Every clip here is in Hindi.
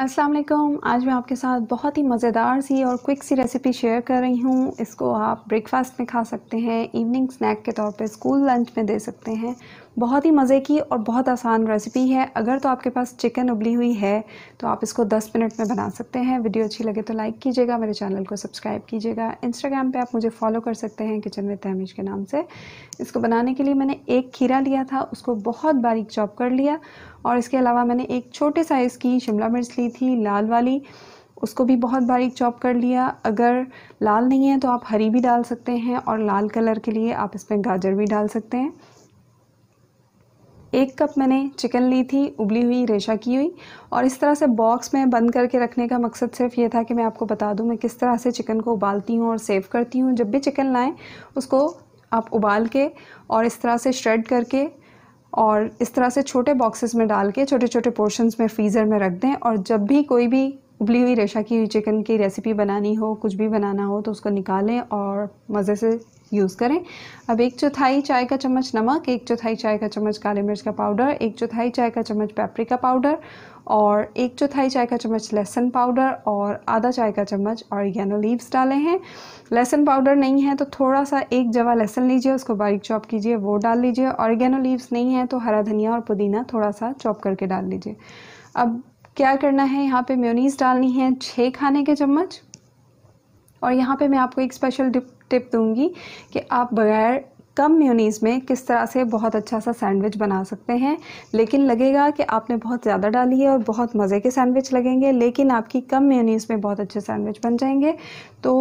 अस्सलाम वालेकुम आज मैं आपके साथ बहुत ही मज़ेदार सी और क्विक सी रेसिपी शेयर कर रही हूँ इसको आप ब्रेकफास्ट में खा सकते हैं इवनिंग स्नैक के तौर पे स्कूल लंच में दे सकते हैं बहुत ही मज़े की और बहुत आसान रेसिपी है अगर तो आपके पास चिकन उबली हुई है तो आप इसको 10 मिनट में बना सकते हैं वीडियो अच्छी लगे तो लाइक कीजिएगा मेरे चैनल को सब्सक्राइब कीजिएगा इंस्टाग्राम पर आप मुझे फॉलो कर सकते हैं किचन में तहमिश के नाम से इसको बनाने के लिए मैंने एक खीरा लिया था उसको बहुत बारीक चॉप कर लिया और इसके अलावा मैंने एक छोटे साइज़ की शिमला मिर्च ली थी लाल वाली उसको भी बहुत बारीक चॉप कर लिया अगर लाल नहीं है तो आप हरी भी डाल सकते हैं और लाल कलर के लिए आप इसमें गाजर भी डाल सकते हैं एक कप मैंने चिकन ली थी उबली हुई रेशा की हुई और इस तरह से बॉक्स में बंद करके रखने का मकसद सिर्फ ये था कि मैं आपको बता दूं मैं किस तरह से चिकन को उबालती हूँ और सेव करती हूँ जब भी चिकन लाएँ उसको आप उबाल के और इस तरह से श्रेड करके और इस तरह से छोटे बॉक्सेस में डाल के छोटे छोटे पोर्शंस में फ्रीज़र में रख दें और जब भी कोई भी उबली हुई रेशा की चिकन की रेसिपी बनानी हो कुछ भी बनाना हो तो उसको निकालें और मज़े से यूज़ करें अब एक चौथाई चाय का चम्मच नमक एक चौथाई चाय का चम्मच काली मिर्च का पाउडर एक चौथाई चाय का चम्मच पेपरिका पाउडर और एक चौथाई चाय का चम्मच लहसुन पाउडर और आधा चाय का चम्मच ऑरिगेनो लीव्स डाले हैं लहसुन पाउडर नहीं है तो थोड़ा सा एक जवा लहसुन लीजिए उसको बारीक चॉप कीजिए वो डाल लीजिए ऑरिगेनो लीव्स नहीं है तो हरा धनिया और पुदीना थोड़ा सा चॉप करके डाल लीजिए अब क्या करना है यहाँ पे म्योनीस डालनी है छः खाने के चम्मच और यहाँ पे मैं आपको एक स्पेशल टिप दूंगी कि आप बगैर कम म्यूनीस में किस तरह से बहुत अच्छा सा सैंडविच बना सकते हैं लेकिन लगेगा कि आपने बहुत ज़्यादा डाली है और बहुत मज़े के सैंडविच लगेंगे लेकिन आपकी कम म्यूनीस में बहुत अच्छे सैंडविच बन जाएंगे तो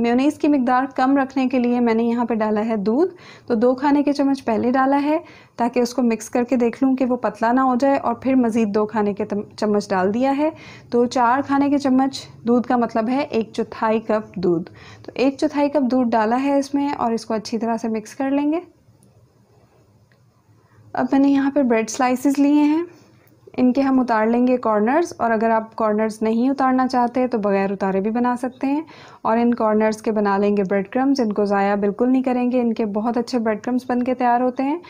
मेयोनीज़ की मकदार कम रखने के लिए मैंने यहाँ पर डाला है दूध तो दो खाने के चम्मच पहले डाला है ताकि उसको मिक्स करके देख लूँ कि वो पतला ना हो जाए और फिर मज़ीद दो खाने के चम्मच डाल दिया है तो चार खाने के चम्मच दूध का मतलब है एक चौथाई कप दूध तो एक चौथाई कप दूध डाला है इसमें और इसको अच्छी तरह से मिक्स कर लेंगे अब मैंने यहाँ पर ब्रेड स्लाइसिस लिए हैं इनके हम उतार लेंगे कॉर्नर्स और अगर आप कॉर्नर्स नहीं उतारना चाहते तो बगैर उतारे भी बना सकते हैं और इन कॉर्नर्स के बना लेंगे ब्रेड क्रम्स इनको ज़ाया बिल्कुल नहीं करेंगे इनके बहुत अच्छे ब्रेड क्रम्स बन के तैयार होते हैं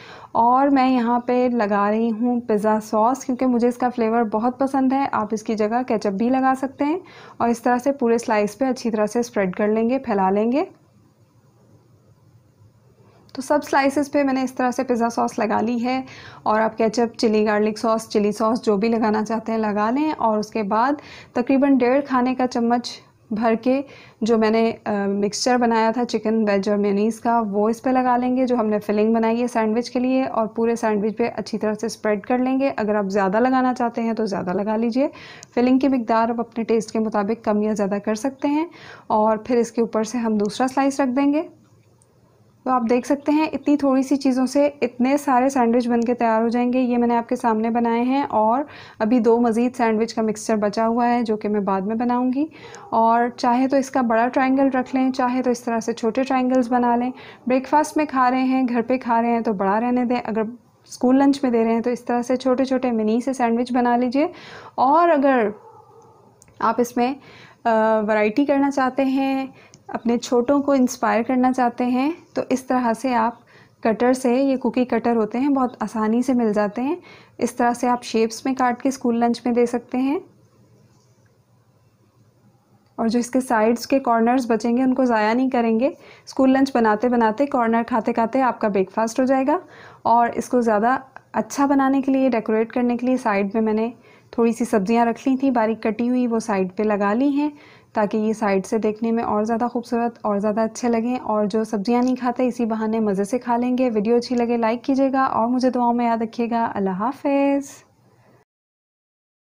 और मैं यहाँ पे लगा रही हूँ पिज़्ज़ा सॉस क्योंकि मुझे इसका फ्लेवर बहुत पसंद है आप इसकी जगह कैचअप भी लगा सकते हैं और इस तरह से पूरे स्लाइस पर अच्छी तरह से स्प्रेड कर लेंगे फैला लेंगे तो सब स्लाइसेस पे मैंने इस तरह से पिज़्ज़ा सॉस लगा ली है और आप ketchup chilli garlic sauce chilli sauce जो भी लगाना चाहते हैं लगा लें और उसके बाद तकरीबन डेढ़ खाने का चम्मच भर के जो मैंने मिक्सचर बनाया था चिकन वेज और मेनीस का वो इस पे लगा लेंगे जो हमने फिलिंग बनाई है सैंडविच के लिए और पूरे सैंडविच पे अच्छी तरह से स्प्रेड कर लेंगे अगर आप ज़्यादा लगाना चाहते हैं तो ज़्यादा लगा लीजिए फिलिंग की मकदार आप अपने टेस्ट के मुताबिक कम या ज़्यादा कर सकते हैं और फिर इसके ऊपर से हम दूसरा स्लाइस रख देंगे तो आप देख सकते हैं इतनी थोड़ी सी चीज़ों से इतने सारे सैंडविच बन के तैयार हो जाएंगे ये मैंने आपके सामने बनाए हैं और अभी दो मज़ीद सैंडविच का मिक्सचर बचा हुआ है जो कि मैं बाद में बनाऊंगी और चाहे तो इसका बड़ा ट्रायंगल रख लें चाहे तो इस तरह से छोटे ट्रायंगल्स बना लें ब्रेकफास्ट में खा रहे हैं घर पर खा रहे हैं तो बड़ा रहने दें अगर स्कूल लंच में दे रहे हैं तो इस तरह से छोटे छोटे मिनी से सैंडविच बना लीजिए और अगर आप इसमें वैरायटी करना चाहते हैं अपने छोटों को इंस्पायर करना चाहते हैं तो इस तरह से आप कटर से ये कुकी कटर होते हैं बहुत आसानी से मिल जाते हैं इस तरह से आप शेप्स में काट के स्कूल लंच में दे सकते हैं और जो इसके साइड्स के कॉर्नर्स बचेंगे उनको ज़ाया नहीं करेंगे स्कूल लंच बनाते बनाते कॉर्नर खाते खाते आपका ब्रेकफास्ट हो जाएगा और इसको ज़्यादा अच्छा बनाने के लिए डेकोरेट करने के लिए साइड में मैंने थोड़ी सी सब्जियां रख ली थी बारीक कटी हुई वो साइड पे लगा ली हैं ताकि ये साइड से देखने में और ज़्यादा खूबसूरत और ज़्यादा अच्छे लगें और जो सब्ज़ियाँ नहीं खाते इसी बहाने मज़े से खा लेंगे वीडियो अच्छी लगे लाइक कीजिएगा और मुझे दुआओं में याद रखिएगा अल्लाह हाफिज़